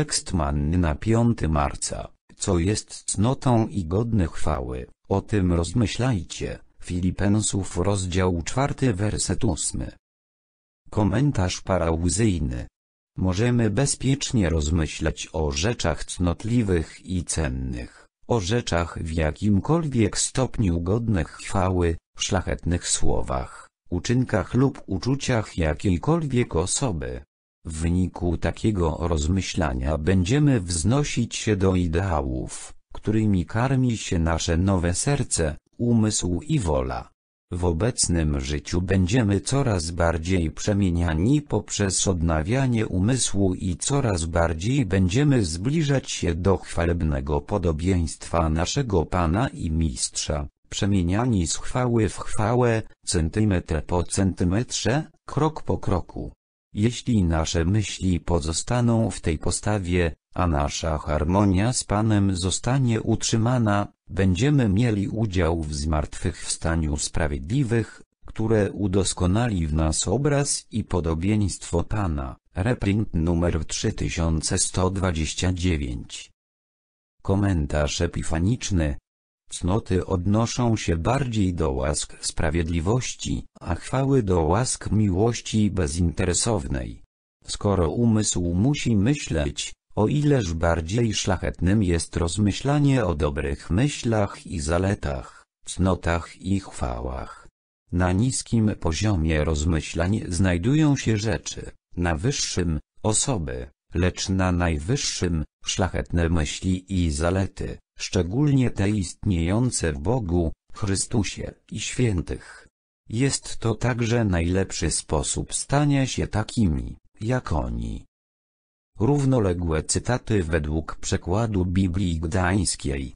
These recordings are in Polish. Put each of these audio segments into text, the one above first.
Tekst manny na 5 marca, co jest cnotą i godny chwały, o tym rozmyślajcie, Filipensów rozdział 4 werset 8. Komentarz parauzyjny. Możemy bezpiecznie rozmyślać o rzeczach cnotliwych i cennych, o rzeczach w jakimkolwiek stopniu godnych chwały, szlachetnych słowach, uczynkach lub uczuciach jakiejkolwiek osoby. W wyniku takiego rozmyślania będziemy wznosić się do ideałów, którymi karmi się nasze nowe serce, umysł i wola. W obecnym życiu będziemy coraz bardziej przemieniani poprzez odnawianie umysłu i coraz bardziej będziemy zbliżać się do chwalebnego podobieństwa naszego Pana i Mistrza, przemieniani z chwały w chwałę, centymetr po centymetrze, krok po kroku. Jeśli nasze myśli pozostaną w tej postawie, a nasza harmonia z Panem zostanie utrzymana, będziemy mieli udział w zmartwychwstaniu sprawiedliwych, które udoskonali w nas obraz i podobieństwo Pana. Reprint numer 3129 Komentarz epifaniczny Cnoty odnoszą się bardziej do łask sprawiedliwości, a chwały do łask miłości bezinteresownej. Skoro umysł musi myśleć, o ileż bardziej szlachetnym jest rozmyślanie o dobrych myślach i zaletach, cnotach i chwałach. Na niskim poziomie rozmyślań znajdują się rzeczy, na wyższym, osoby, lecz na najwyższym, szlachetne myśli i zalety szczególnie te istniejące w Bogu, Chrystusie i świętych. Jest to także najlepszy sposób stania się takimi, jak oni. Równoległe cytaty według przekładu Biblii Gdańskiej.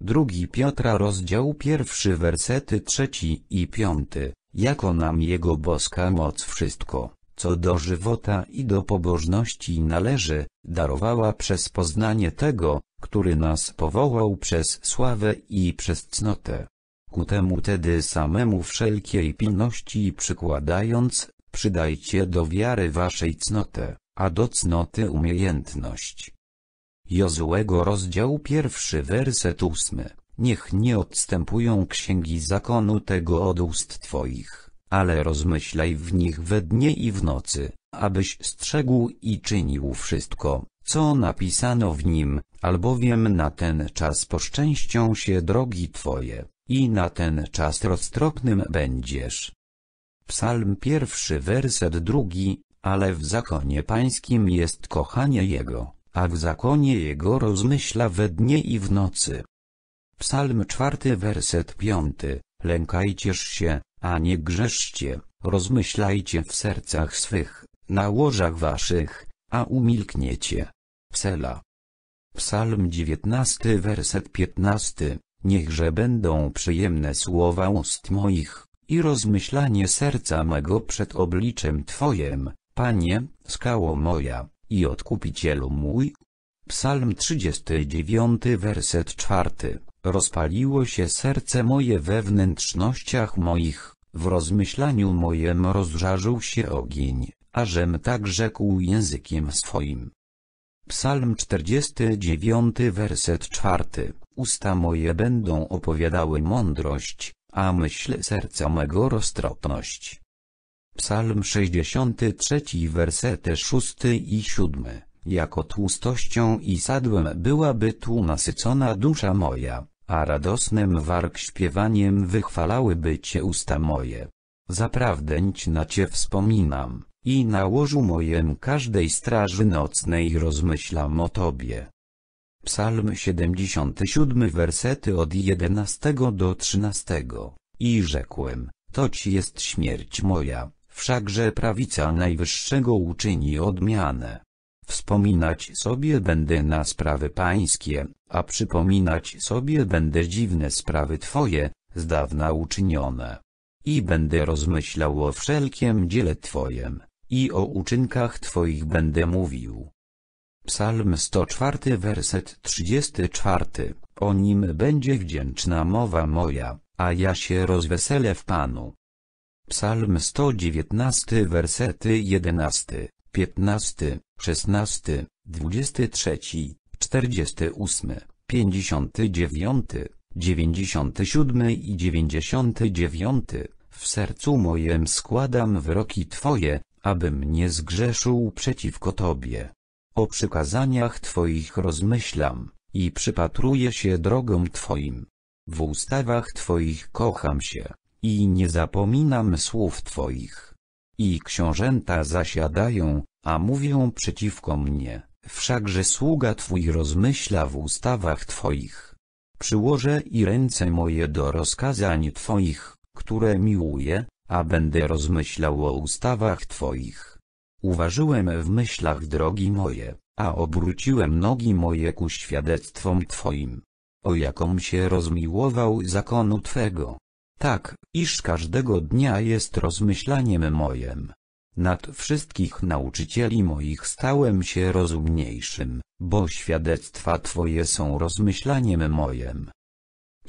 2 Piotra rozdział pierwszy wersety trzeci i piąty, jako nam Jego boska moc wszystko, co do żywota i do pobożności należy, darowała przez poznanie tego, który nas powołał przez sławę i przez cnotę. Ku temu tedy samemu wszelkiej pilności przykładając, przydajcie do wiary waszej cnotę, a do cnoty umiejętność. Jozułego rozdział pierwszy werset ósmy. Niech nie odstępują księgi zakonu tego od ust twoich, ale rozmyślaj w nich we dnie i w nocy, abyś strzegł i czynił wszystko, co napisano w nim, albowiem na ten czas poszczęścią się drogi Twoje, i na ten czas roztropnym będziesz. Psalm pierwszy werset drugi, ale w zakonie pańskim jest kochanie Jego, a w zakonie Jego rozmyśla we dnie i w nocy. Psalm czwarty werset piąty, lękajcież się, a nie grzeszcie, rozmyślajcie w sercach swych, na łożach waszych, a umilkniecie. Psela. Psalm 19 werset 15 Niechże będą przyjemne słowa ust moich, i rozmyślanie serca mego przed obliczem Twojem, Panie, skało moja, i odkupicielu mój. Psalm 39 werset 4 Rozpaliło się serce moje we wnętrznościach moich, w rozmyślaniu mojem rozżarzył się ogień. Ażem tak rzekł językiem swoim. Psalm 49 werset 4 Usta moje będą opowiadały mądrość, a myśl serca mego roztropność. Psalm 63 wersety 6 i 7 Jako tłustością i sadłem byłaby tu nasycona dusza moja, a radosnym warg śpiewaniem wychwalałyby Cię usta moje. Zaprawdęć na Cię wspominam i na łożu mojem każdej straży nocnej rozmyślam o Tobie. Psalm 77 wersety od 11 do 13. I rzekłem, To ci jest śmierć moja, wszakże prawica Najwyższego uczyni odmianę. Wspominać sobie będę na sprawy pańskie, a przypominać sobie będę dziwne sprawy Twoje, z dawna uczynione. I będę rozmyślał o wszelkiem dziele Twojem i o uczynkach Twoich będę mówił. Psalm 104 werset 34, o nim będzie wdzięczna mowa moja, a ja się rozweselę w Panu. Psalm 119 wersety 11, 15, 16, 23, 48, 59, 97 i 99, w sercu mojem składam wyroki Twoje, abym nie zgrzeszył przeciwko Tobie. O przykazaniach Twoich rozmyślam, i przypatruję się drogom Twoim. W ustawach Twoich kocham się, i nie zapominam słów Twoich. I książęta zasiadają, a mówią przeciwko mnie, wszakże sługa Twój rozmyśla w ustawach Twoich. Przyłożę i ręce moje do rozkazań Twoich, które miłuję, a będę rozmyślał o ustawach Twoich. Uważyłem w myślach drogi moje, a obróciłem nogi moje ku świadectwom Twoim. O jakom się rozmiłował zakonu Twego. Tak, iż każdego dnia jest rozmyślaniem mojem. Nad wszystkich nauczycieli moich stałem się rozumniejszym, bo świadectwa Twoje są rozmyślaniem mojem.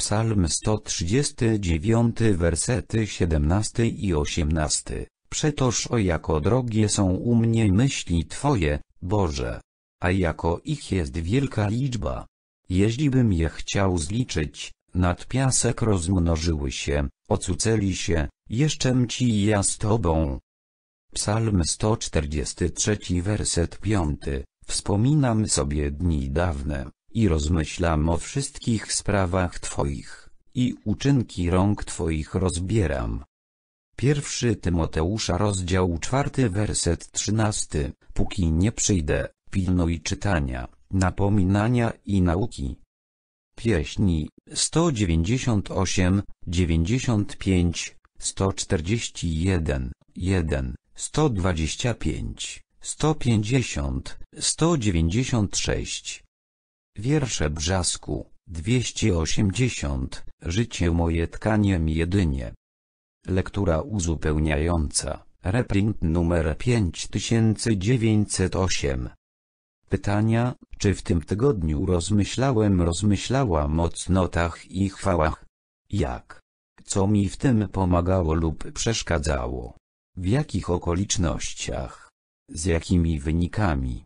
Psalm 139 wersety 17 i 18. Przetoż o jako drogie są u mnie myśli Twoje, Boże. A jako ich jest wielka liczba. Jeździbym je chciał zliczyć, nad piasek rozmnożyły się, ocuceli się, jeszczem Ci ja z Tobą. Psalm 143 werset 5. Wspominam sobie dni dawne i rozmyślam o wszystkich sprawach Twoich, i uczynki rąk Twoich rozbieram. Pierwszy Tymoteusza rozdział czwarty werset trzynasty, póki nie przyjdę, pilnuj czytania, napominania i nauki. Pieśni 198, 95, 141, 1, 125, 150, 196, Wiersze Brzasku, 280, Życie moje tkaniem jedynie. Lektura uzupełniająca, reprint numer 5908. Pytania, czy w tym tygodniu rozmyślałem rozmyślałam o cnotach i chwałach? Jak? Co mi w tym pomagało lub przeszkadzało? W jakich okolicznościach? Z jakimi wynikami?